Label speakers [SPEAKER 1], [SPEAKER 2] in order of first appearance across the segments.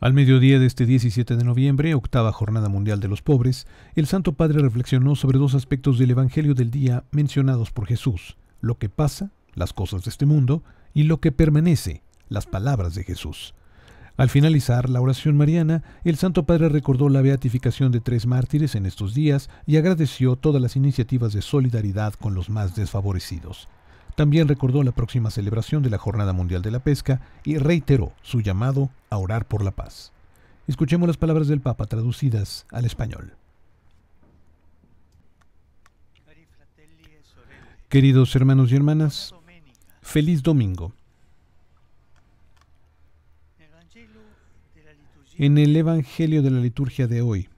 [SPEAKER 1] Al mediodía de este 17 de noviembre, octava Jornada Mundial de los Pobres, el Santo Padre reflexionó sobre dos aspectos del Evangelio del día mencionados por Jesús, lo que pasa, las cosas de este mundo, y lo que permanece, las palabras de Jesús. Al finalizar la oración mariana, el Santo Padre recordó la beatificación de tres mártires en estos días y agradeció todas las iniciativas de solidaridad con los más desfavorecidos. También recordó la próxima celebración de la Jornada Mundial de la Pesca y reiteró su llamado a orar por la paz. Escuchemos las palabras del Papa traducidas al español. Queridos hermanos y hermanas, feliz domingo. En el Evangelio de la liturgia de hoy,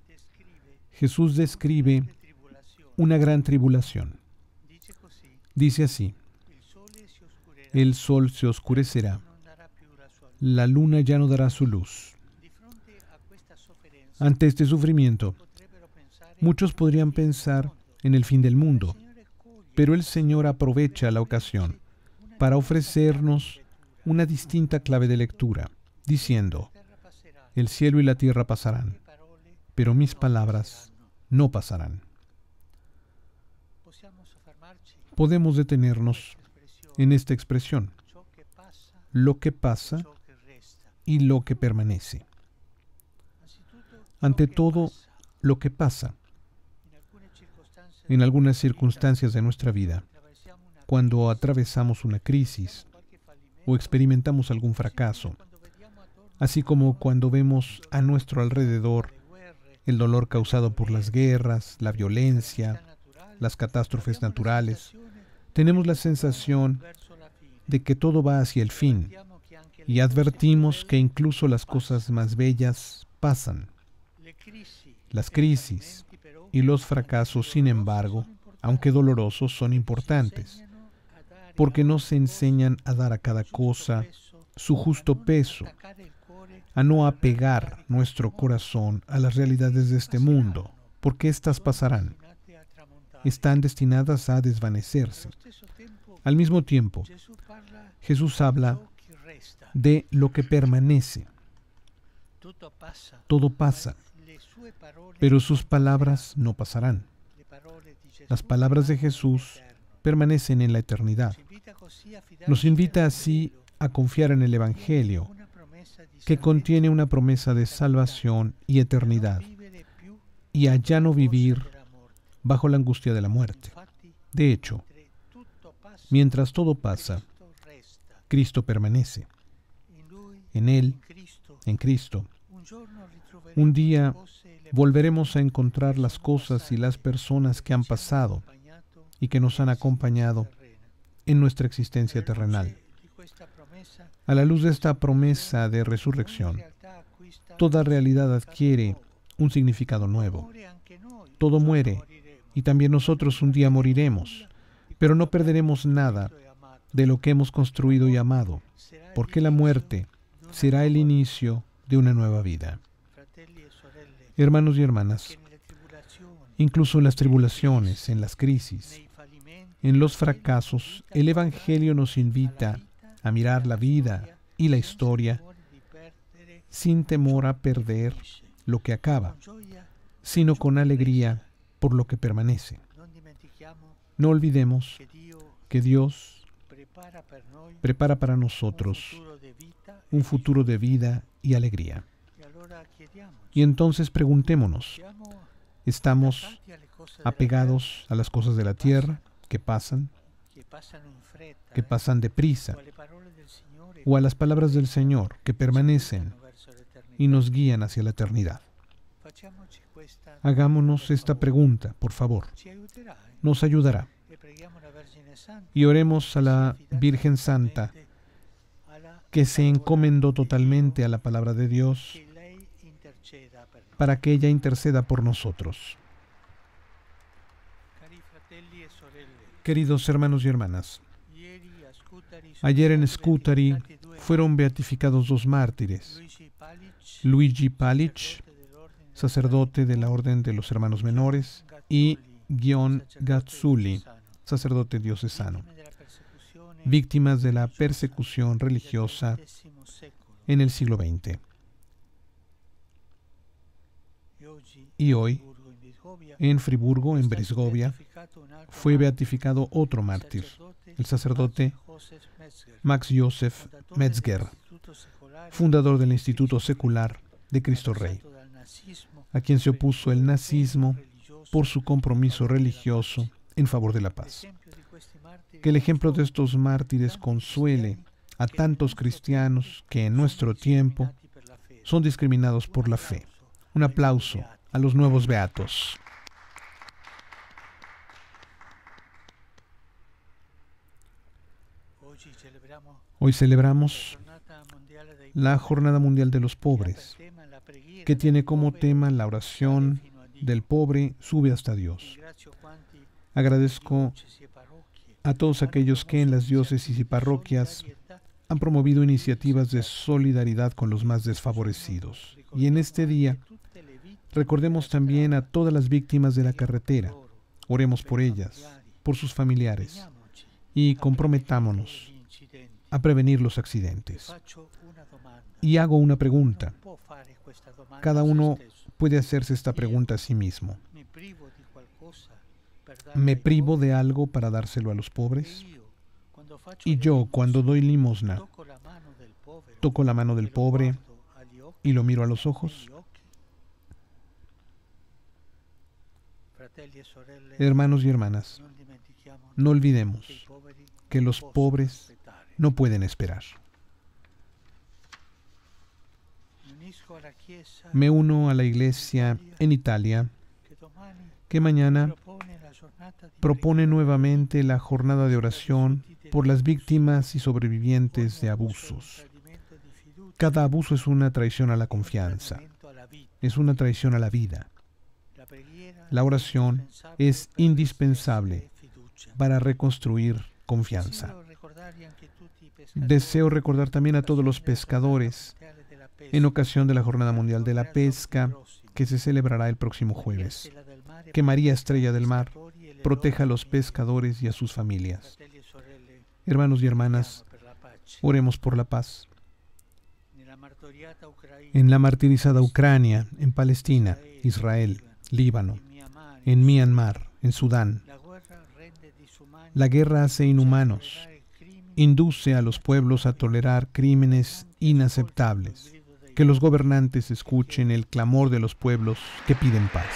[SPEAKER 1] Jesús describe una gran tribulación. Dice así, el sol se oscurecerá. La luna ya no dará su luz. Ante este sufrimiento, muchos podrían pensar en el fin del mundo, pero el Señor aprovecha la ocasión para ofrecernos una distinta clave de lectura, diciendo, el cielo y la tierra pasarán, pero mis palabras no pasarán. Podemos detenernos en esta expresión, lo que pasa y lo que permanece. Ante todo, lo que pasa en algunas circunstancias de nuestra vida, cuando atravesamos una crisis o experimentamos algún fracaso, así como cuando vemos a nuestro alrededor el dolor causado por las guerras, la violencia, las catástrofes naturales, tenemos la sensación de que todo va hacia el fin y advertimos que incluso las cosas más bellas pasan. Las crisis y los fracasos, sin embargo, aunque dolorosos, son importantes, porque nos enseñan a dar a cada cosa su justo peso, a no apegar nuestro corazón a las realidades de este mundo, porque éstas pasarán están destinadas a desvanecerse. Al mismo tiempo, Jesús habla de lo que permanece. Todo pasa, pero sus palabras no pasarán. Las palabras de Jesús permanecen en la eternidad. Nos invita así a confiar en el Evangelio, que contiene una promesa de salvación y eternidad, y a ya no vivir bajo la angustia de la muerte. De hecho, mientras todo pasa, Cristo permanece. En Él, en Cristo, un día volveremos a encontrar las cosas y las personas que han pasado y que nos han acompañado en nuestra existencia terrenal. A la luz de esta promesa de resurrección, toda realidad adquiere un significado nuevo. Todo muere y también nosotros un día moriremos, pero no perderemos nada de lo que hemos construido y amado, porque la muerte será el inicio de una nueva vida. Hermanos y hermanas, incluso en las tribulaciones, en las crisis, en los fracasos, el Evangelio nos invita a mirar la vida y la historia sin temor a perder lo que acaba, sino con alegría por lo que permanece. No olvidemos que Dios prepara para nosotros un futuro de vida y alegría. Y entonces preguntémonos, ¿estamos apegados a las cosas de la tierra que pasan,
[SPEAKER 2] que ¿eh? pasan deprisa, o a las palabras del Señor que permanecen y nos
[SPEAKER 1] guían hacia la eternidad?
[SPEAKER 2] Hagámonos esta pregunta, por favor. Nos ayudará. Y
[SPEAKER 1] oremos a la Virgen Santa, que se encomendó totalmente a la palabra de Dios, para que ella interceda por nosotros. Queridos hermanos y hermanas, ayer en Scutari fueron beatificados dos mártires, Luigi Palic sacerdote de la Orden de los Hermanos Menores, y Gion Gatsuli sacerdote diocesano, víctimas de la persecución religiosa en el siglo XX. Y hoy, en Friburgo, en Brisgovia, fue beatificado otro mártir, el sacerdote Max Josef Metzger, fundador del Instituto Secular de Cristo Rey a quien se opuso el nazismo por su compromiso religioso en favor de la paz. Que el ejemplo de estos mártires consuele a tantos cristianos que en nuestro tiempo son discriminados por la fe. Un aplauso a los nuevos beatos. Hoy celebramos la Jornada Mundial de los Pobres, que tiene como tema la oración del pobre sube hasta Dios.
[SPEAKER 2] Agradezco
[SPEAKER 1] a todos aquellos que en las diócesis y parroquias han promovido iniciativas de solidaridad con los más desfavorecidos. Y en este día recordemos también a todas las víctimas de la carretera. Oremos por ellas, por sus familiares, y comprometámonos a prevenir los accidentes.
[SPEAKER 2] Y hago una pregunta. Cada uno puede
[SPEAKER 1] hacerse esta pregunta a sí mismo. ¿Me privo de algo para dárselo a los pobres? Y yo, cuando doy limosna, toco la mano del pobre y lo miro a los ojos.
[SPEAKER 2] Hermanos y hermanas, no
[SPEAKER 1] olvidemos que los pobres no pueden esperar. Me uno a la iglesia en Italia que mañana propone nuevamente la jornada de oración por las víctimas y sobrevivientes de abusos. Cada abuso es una traición a la confianza, es una traición a la vida. La oración es indispensable para reconstruir confianza. Deseo recordar también a todos los pescadores en ocasión de la Jornada Mundial de la Pesca que se celebrará el próximo jueves. Que María Estrella del Mar proteja a los pescadores y a sus familias. Hermanos y hermanas, oremos por la paz. En la martirizada Ucrania, en Palestina, Israel, Líbano, en Myanmar, en Sudán, la guerra hace inhumanos, induce a los pueblos a tolerar crímenes inaceptables. Que los gobernantes escuchen el clamor de los pueblos que piden paz.